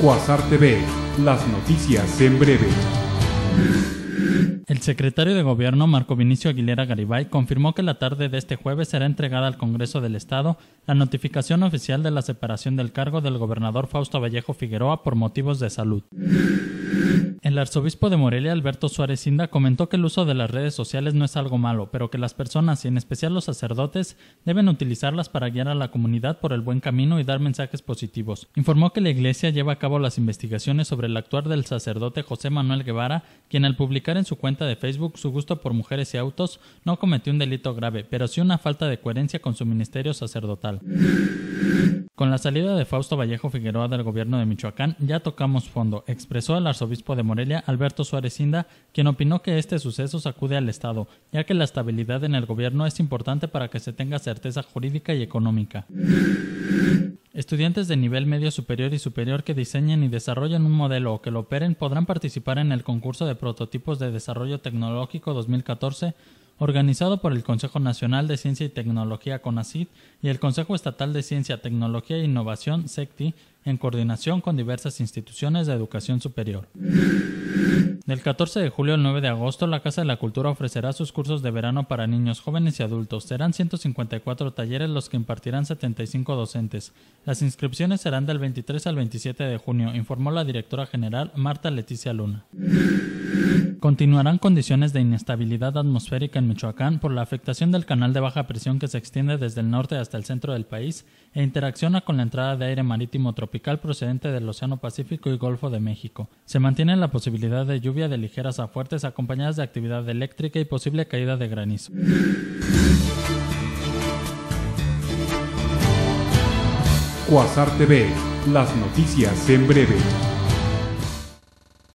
Cuasar TV, las noticias en breve. El secretario de Gobierno Marco Vinicio Aguilera Garibay confirmó que la tarde de este jueves será entregada al Congreso del Estado la notificación oficial de la separación del cargo del gobernador Fausto Vallejo Figueroa por motivos de salud. El arzobispo de Morelia, Alberto Suárez Inda, comentó que el uso de las redes sociales no es algo malo, pero que las personas y en especial los sacerdotes deben utilizarlas para guiar a la comunidad por el buen camino y dar mensajes positivos. Informó que la Iglesia lleva a cabo las investigaciones sobre el actuar del sacerdote José Manuel Guevara, quien al publicar en su cuenta de Facebook su gusto por mujeres y autos no cometió un delito grave, pero sí una falta de coherencia con su ministerio sacerdotal. Con la salida de Fausto Vallejo Figueroa del gobierno de Michoacán, ya tocamos fondo, expresó el arzobispo de Morelia, Alberto Suárez Inda, quien opinó que este suceso sacude al Estado, ya que la estabilidad en el gobierno es importante para que se tenga certeza jurídica y económica. Estudiantes de nivel medio superior y superior que diseñen y desarrollen un modelo o que lo operen podrán participar en el concurso de prototipos de desarrollo tecnológico 2014 organizado por el Consejo Nacional de Ciencia y Tecnología CONACYT y el Consejo Estatal de Ciencia, Tecnología e Innovación SECTI en coordinación con diversas instituciones de educación superior. Del 14 de julio al 9 de agosto, la Casa de la Cultura ofrecerá sus cursos de verano para niños, jóvenes y adultos. Serán 154 talleres los que impartirán 75 docentes. Las inscripciones serán del 23 al 27 de junio, informó la directora general Marta Leticia Luna. Continuarán condiciones de inestabilidad atmosférica en Michoacán por la afectación del canal de baja presión que se extiende desde el norte hasta el centro del país e interacciona con la entrada de aire marítimo tropical procedente del Océano Pacífico y Golfo de México. Se mantiene la posibilidad de lluvia de ligeras a fuertes acompañadas de actividad eléctrica y posible caída de granizo. las noticias en breve.